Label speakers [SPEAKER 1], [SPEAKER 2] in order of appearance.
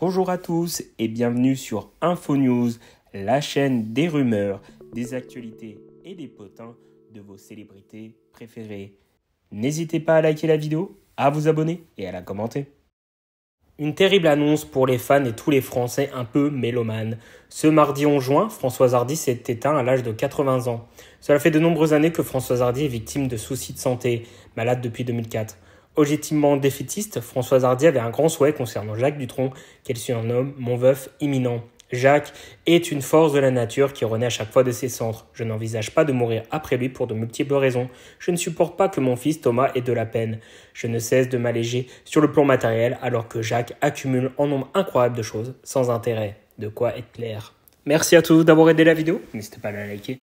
[SPEAKER 1] Bonjour à tous et bienvenue sur InfoNews, la chaîne des rumeurs, des actualités et des potins de vos célébrités préférées. N'hésitez pas à liker la vidéo, à vous abonner et à la commenter. Une terrible annonce pour les fans et tous les Français un peu mélomanes. Ce mardi 11 juin, Françoise Hardy s'est éteint à l'âge de 80 ans. Cela fait de nombreuses années que Françoise Hardy est victime de soucis de santé, malade depuis 2004. Objectivement défaitiste, Françoise Hardy avait un grand souhait concernant Jacques Dutronc, qu'elle surnomme mon veuf imminent. Jacques est une force de la nature qui renaît à chaque fois de ses centres. Je n'envisage pas de mourir après lui pour de multiples raisons. Je ne supporte pas que mon fils Thomas ait de la peine. Je ne cesse de m'alléger sur le plan matériel alors que Jacques accumule en nombre incroyable de choses sans intérêt. De quoi être clair. Merci à tous d'avoir aidé la vidéo. N'hésitez pas à la liker.